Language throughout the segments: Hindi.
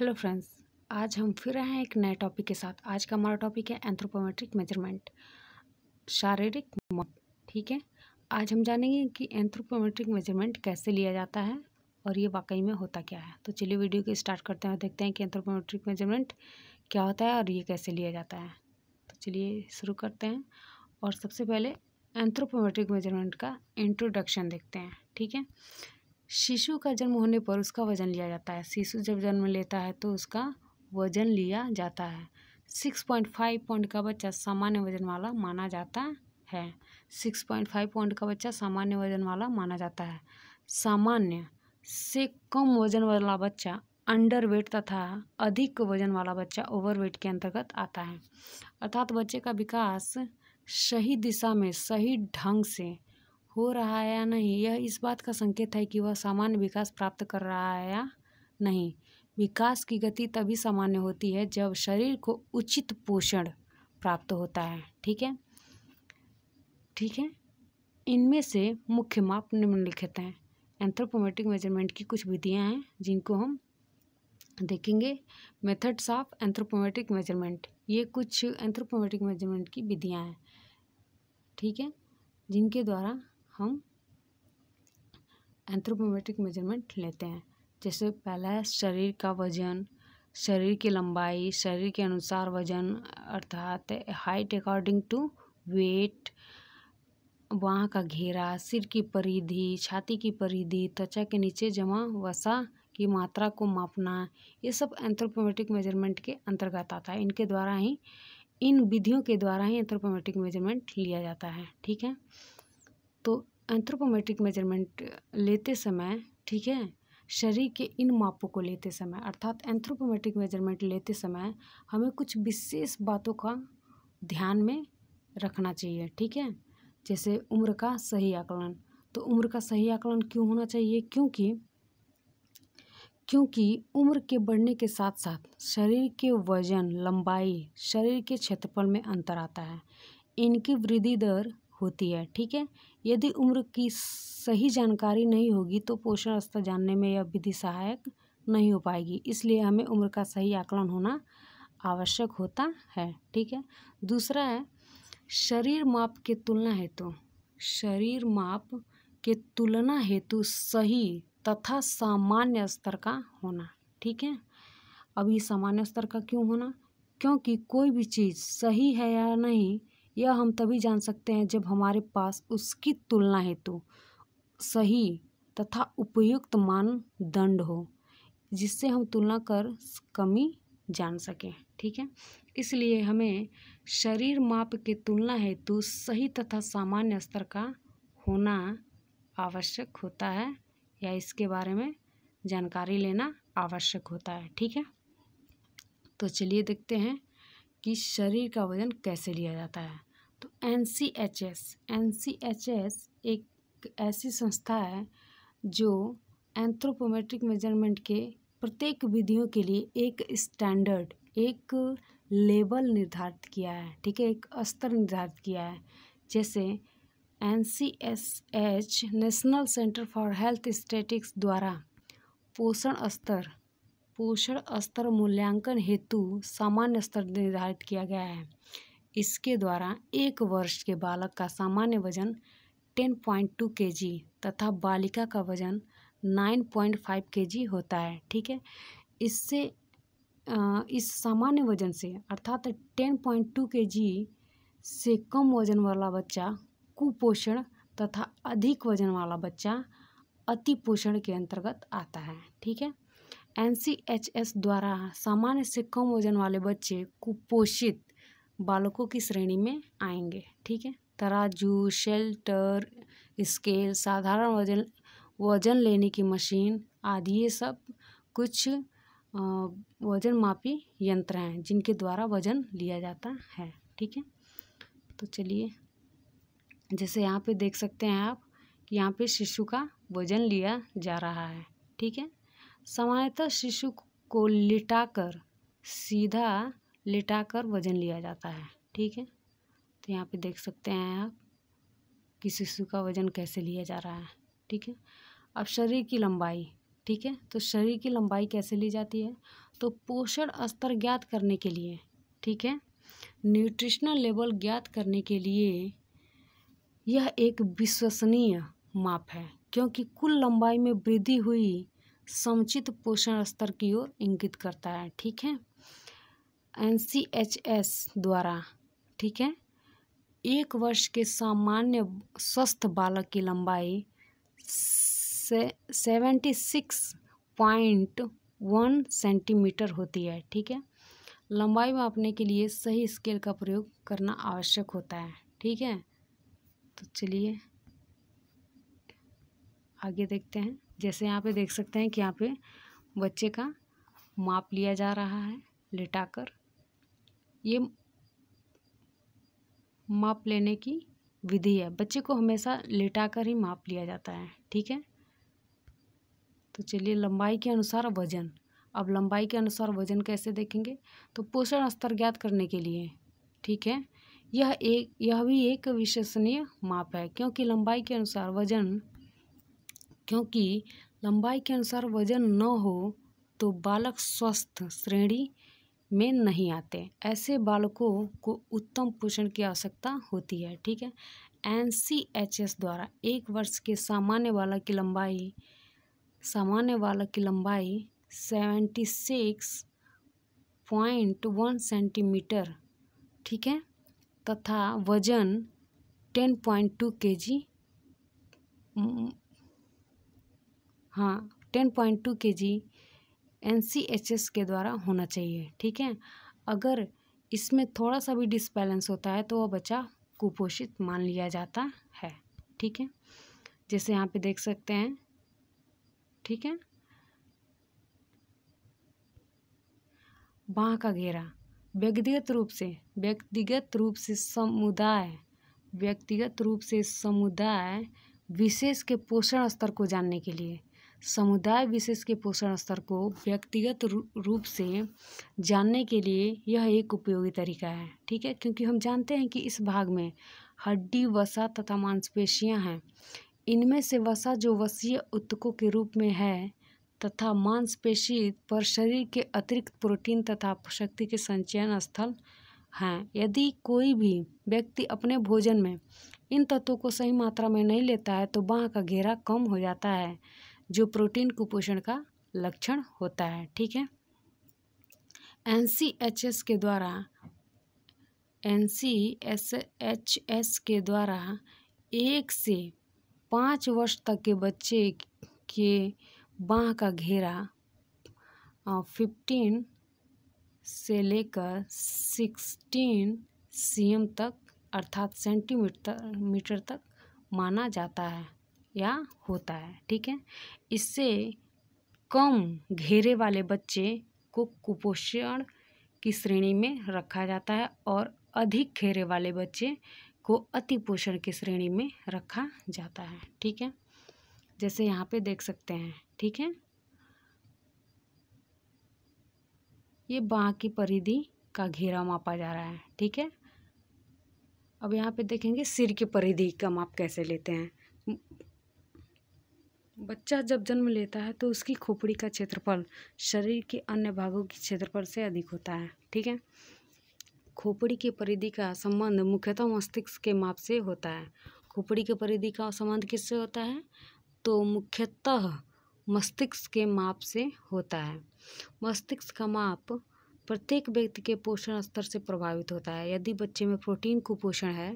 हेलो फ्रेंड्स आज हम फिर आए हैं एक नए टॉपिक के साथ आज का हमारा टॉपिक है एंथ्रोपोमेट्रिक मेजरमेंट शारीरिक ठीक है आज हम जानेंगे कि एंथ्रोपोमेट्रिक मेजरमेंट कैसे लिया जाता है और ये वाकई में होता क्या है तो चलिए वीडियो को स्टार्ट करते हैं और देखते हैं कि एंथ्रोपोमेट्रिक मेजरमेंट क्या होता है और ये कैसे लिया जाता है तो चलिए शुरू करते हैं और सबसे पहले एंथ्रोपोमेट्रिक मेजरमेंट का इंट्रोडक्शन देखते हैं ठीक है शिशु का जन्म होने पर उसका वजन लिया जाता है शिशु जब जन्म लेता है तो उसका वजन लिया जाता है सिक्स पॉइंट फाइव पॉइंट का बच्चा सामान्य वजन वाला माना जाता है सिक्स पॉइंट फाइव पॉइंट का बच्चा सामान्य वजन वाला माना जाता है सामान्य से कम वजन वाला बच्चा अंडर वेट तथा अधिक वजन वाला बच्चा ओवर वेट के अंतर्गत आता है अर्थात बच्चे का विकास सही दिशा में सही ढंग से हो रहा है या नहीं यह इस बात का संकेत है कि वह सामान्य विकास प्राप्त कर रहा है या नहीं विकास की गति तभी सामान्य होती है जब शरीर को उचित पोषण प्राप्त होता है ठीक है ठीक है इनमें से मुख्य माप निम्नलिखित हैं एंथ्रोपोमेटिक मेजरमेंट की कुछ विधियां हैं जिनको हम देखेंगे मेथड्स ऑफ एंथ्रोपोमेटिक मेजरमेंट ये कुछ एंथ्रोपोमेटिक मेजरमेंट की विधियां हैं ठीक है जिनके द्वारा हम एंथ्रोपोमेट्रिक मेजरमेंट लेते हैं जैसे पहला है शरीर का वजन शरीर की लंबाई शरीर के अनुसार वजन अर्थात हाइट अकॉर्डिंग टू वेट वहाँ का घेरा सिर की परिधि छाती की परिधि त्वचा के नीचे जमा वसा की मात्रा को मापना ये सब एंथ्रोपोमेट्रिक मेजरमेंट के अंतर्गत आता है इनके द्वारा ही इन विधियों के द्वारा ही एंथ्रोपोमेट्रिक मेजरमेंट लिया जाता है ठीक है तो एंथ्रोपोमेट्रिक मेजरमेंट लेते समय ठीक है शरीर के इन मापों को लेते समय अर्थात एंथ्रोपोमेट्रिक मेजरमेंट लेते समय हमें कुछ विशेष बातों का ध्यान में रखना चाहिए ठीक है जैसे उम्र का सही आकलन तो उम्र का सही आकलन क्यों होना चाहिए क्योंकि क्योंकि उम्र के बढ़ने के साथ साथ शरीर के वजन लंबाई शरीर के क्षेत्रफल में अंतर आता है इनकी वृद्धि दर होती है ठीक है यदि उम्र की सही जानकारी नहीं होगी तो पोषण स्तर जानने में यह विधि सहायक नहीं हो पाएगी इसलिए हमें उम्र का सही आकलन होना आवश्यक होता है ठीक है दूसरा है शरीर माप के तुलना हेतु शरीर माप के तुलना हेतु सही तथा सामान्य स्तर का होना ठीक है अभी सामान्य स्तर का क्यों होना क्योंकि कोई भी चीज़ सही है या नहीं यह हम तभी जान सकते हैं जब हमारे पास उसकी तुलना हेतु सही तथा उपयुक्त मानदंड हो जिससे हम तुलना कर कमी जान सकें ठीक है इसलिए हमें शरीर माप के तुलना हेतु सही तथा सामान्य स्तर का होना आवश्यक होता है या इसके बारे में जानकारी लेना आवश्यक होता है ठीक है तो चलिए देखते हैं कि शरीर का वज़न कैसे लिया जाता है N C H S N C H S एक ऐसी संस्था है जो एंथ्रोपोमेट्रिक मेजरमेंट के प्रत्येक विधियों के लिए एक स्टैंडर्ड एक लेवल निर्धारित किया है ठीक है एक स्तर निर्धारित किया है जैसे N C S H national centre for health statistics द्वारा पोषण स्तर पोषण स्तर मूल्यांकन हेतु सामान्य स्तर निर्धारित किया गया है इसके द्वारा एक वर्ष के बालक का सामान्य वजन 10.2 पॉइंट तथा बालिका का वजन 9.5 पॉइंट होता है ठीक है इससे इस सामान्य वजन से अर्थात 10.2 पॉइंट से कम वजन वाला बच्चा कुपोषण तथा अधिक वजन वाला बच्चा अति पोषण के अंतर्गत आता है ठीक है एन द्वारा सामान्य से कम वजन वाले बच्चे कुपोषित बालकों की श्रेणी में आएंगे ठीक है तराजू शेल्टर स्केल साधारण वजन वजन लेने की मशीन आदि ये सब कुछ वजन मापी यंत्र हैं जिनके द्वारा वजन लिया जाता है ठीक है तो चलिए जैसे यहाँ पे देख सकते हैं आप कि यहाँ पे शिशु का वजन लिया जा रहा है ठीक है सामान्यतः शिशु को लिटाकर सीधा लेटा कर वज़न लिया जाता है ठीक है तो यहाँ पे देख सकते हैं आप कि शिशु का वज़न कैसे लिया जा रहा है ठीक है अब शरीर की लंबाई ठीक है तो शरीर की लंबाई कैसे ली जाती है तो पोषण स्तर ज्ञात करने के लिए ठीक है न्यूट्रिशनल लेवल ज्ञात करने के लिए यह एक विश्वसनीय माप है क्योंकि कुल लंबाई में वृद्धि हुई समुचित पोषण स्तर की ओर इंगित करता है ठीक है एन सी एच एस द्वारा ठीक है एक वर्ष के सामान्य स्वस्थ बालक की लंबाई से seventy six point one centimetre होती है ठीक है लंबाई मापने के लिए सही स्केल का प्रयोग करना आवश्यक होता है ठीक है तो चलिए आगे देखते हैं जैसे यहाँ पे देख सकते हैं कि यहाँ पे बच्चे का माप लिया जा रहा है लिटाकर ये माप लेने की विधि है बच्चे को हमेशा लेटाकर ही माप लिया जाता है ठीक है तो चलिए लंबाई के अनुसार वजन अब लंबाई के अनुसार वजन कैसे देखेंगे तो पोषण स्तर ज्ञात करने के लिए ठीक है यह एक यह भी एक विश्वसनीय माप है क्योंकि लंबाई के अनुसार वजन क्योंकि लंबाई के अनुसार वजन न हो तो बालक स्वस्थ श्रेणी में नहीं आते ऐसे बालकों को उत्तम पोषण की आवश्यकता होती है ठीक है एन द्वारा एक वर्ष के सामान्य बालक की लंबाई सामान्य बालक की लंबाई seventy six point one centimetre ठीक है तथा वजन टेन पॉइंट टू के जी हाँ टेन पॉइंट टू के जी एन के द्वारा होना चाहिए ठीक है अगर इसमें थोड़ा सा भी डिसबैलेंस होता है तो वह बच्चा कुपोषित मान लिया जाता है ठीक है जैसे यहाँ पे देख सकते हैं ठीक है बाँ का घेरा व्यक्तिगत रूप से व्यक्तिगत रूप से समुदाय व्यक्तिगत रूप से समुदाय विशेष के पोषण स्तर को जानने के लिए समुदाय विशेष के पोषण स्तर को व्यक्तिगत रूप से जानने के लिए यह एक उपयोगी तरीका है ठीक है क्योंकि हम जानते हैं कि इस भाग में हड्डी वसा तथा मांसपेशियां हैं इनमें से वसा जो वसीय उत्तकों के रूप में है तथा मांसपेशी पर शरीर के अतिरिक्त प्रोटीन तथा शक्ति के संचयन स्थल हैं यदि कोई भी व्यक्ति अपने भोजन में इन तत्वों को सही मात्रा में नहीं लेता है तो बाँह का घेरा कम हो जाता है जो प्रोटीन कुपोषण का लक्षण होता है ठीक है एन के द्वारा एन के द्वारा एक से पाँच वर्ष तक के बच्चे के बाँह का घेरा फिफ्टीन से लेकर सिक्सटीन सीएम तक अर्थात सेंटीमीटर मीटर तक माना जाता है या होता है ठीक है इससे कम घेरे वाले बच्चे को कुपोषण की श्रेणी में रखा जाता है और अधिक घेरे वाले बच्चे को अति पोषण की श्रेणी में रखा जाता है ठीक है जैसे यहाँ पे देख सकते हैं ठीक है ये बाँ की परिधि का घेरा मापा जा रहा है ठीक है अब यहाँ पे देखेंगे सिर की परिधि का माप कैसे लेते हैं बच्चा जब जन्म लेता है तो उसकी खोपड़ी का क्षेत्रफल शरीर के अन्य भागों के क्षेत्रफल से अधिक होता है ठीक है खोपड़ी के परिधि का संबंध मुख्यतः मस्तिष्क के माप से होता है खोपड़ी के परिधि का संबंध किससे होता है तो मुख्यतः मस्तिष्क के माप से होता है मस्तिष्क का माप प्रत्येक व्यक्ति के पोषण स्तर से प्रभावित होता है यदि बच्चे में प्रोटीन कुपोषण है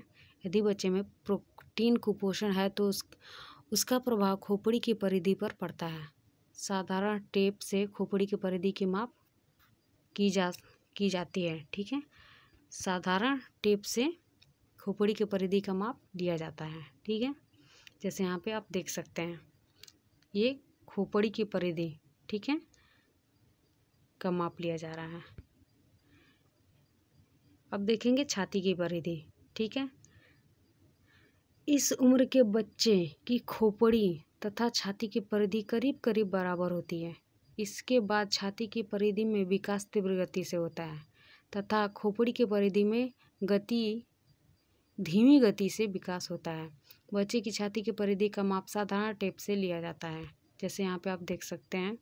यदि बच्चे में प्रोटीन कुपोषण है तो उस उसका प्रभाव खोपड़ी की परिधि पर पड़ता है साधारण टेप से खोपड़ी की परिधि की माप की जा की जाती है ठीक है साधारण टेप से खोपड़ी की परिधि का माप दिया जाता है ठीक है जैसे यहाँ पे आप देख सकते हैं ये खोपड़ी की परिधि ठीक है का माप लिया जा रहा है अब देखेंगे छाती की परिधि ठीक है इस उम्र के बच्चे की खोपड़ी तथा छाती की परिधि करीब करीब बराबर होती है इसके बाद छाती की परिधि में विकास तीव्र गति से होता है तथा खोपड़ी के परिधि में गति धीमी गति से विकास होता है बच्चे की छाती की परिधि का माप साधारण टेप से लिया जाता है जैसे यहाँ पे आप देख सकते हैं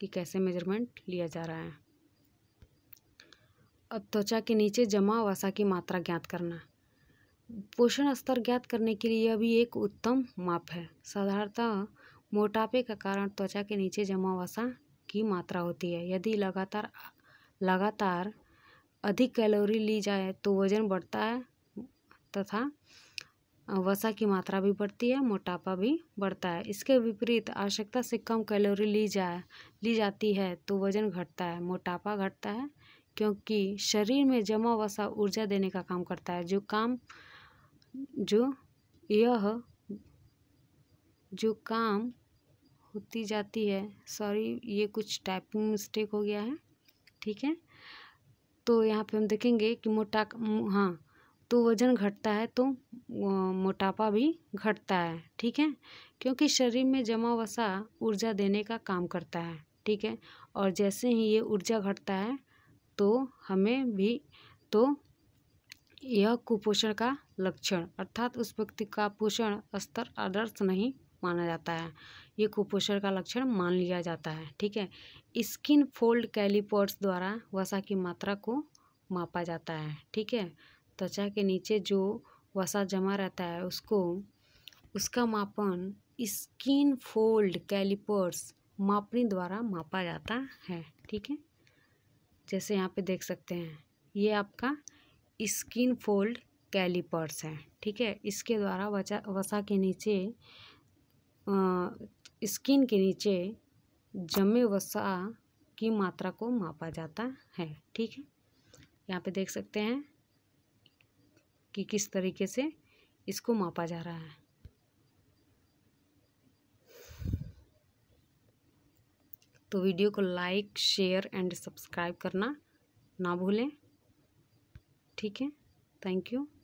कि कैसे मेजरमेंट लिया जा रहा है अब त्वचा के नीचे जमा वसा की मात्रा ज्ञात करना पोषण स्तर ज्ञात करने के लिए अभी एक उत्तम माप है साधारणतः मोटापे का कारण त्वचा के नीचे जमा वसा की मात्रा होती है यदि लगातार लगातार अधिक कैलोरी ली जाए तो वज़न बढ़ता है तथा वसा की मात्रा भी बढ़ती है मोटापा भी बढ़ता है इसके विपरीत आवश्यकता से कम कैलोरी ली जाए ली जाती है तो वज़न घटता है मोटापा घटता है क्योंकि शरीर में जमा वसा ऊर्जा देने का काम करता है जो काम जो यह जो काम होती जाती है सॉरी ये कुछ टाइपिंग मिस्टेक हो गया है ठीक है तो यहाँ पे हम देखेंगे कि मोटा हाँ तो वज़न घटता है तो मोटापा भी घटता है ठीक है क्योंकि शरीर में जमा वसा ऊर्जा देने का काम करता है ठीक है और जैसे ही ये ऊर्जा घटता है तो हमें भी तो यह कुपोषण का लक्षण अर्थात उस व्यक्ति का पोषण स्तर आदर्श नहीं माना जाता है ये कुपोषण का लक्षण मान लिया जाता है ठीक है स्किन फोल्ड कैलिपर्स द्वारा वसा की मात्रा को मापा जाता है ठीक है त्वचा के नीचे जो वसा जमा रहता है उसको उसका मापन स्किन फोल्ड कैलिपर्स मापनी द्वारा मापा जाता है ठीक है जैसे यहाँ पे देख सकते हैं ये आपका स्किन फोल्ड कैलिपर्स हैं ठीक है इसके द्वारा वचा वसा के नीचे स्किन के नीचे जमे वसा की मात्रा को मापा जाता है ठीक है यहाँ पे देख सकते हैं कि किस तरीके से इसको मापा जा रहा है तो वीडियो को लाइक शेयर एंड सब्सक्राइब करना ना भूलें ठीक है थैंक यू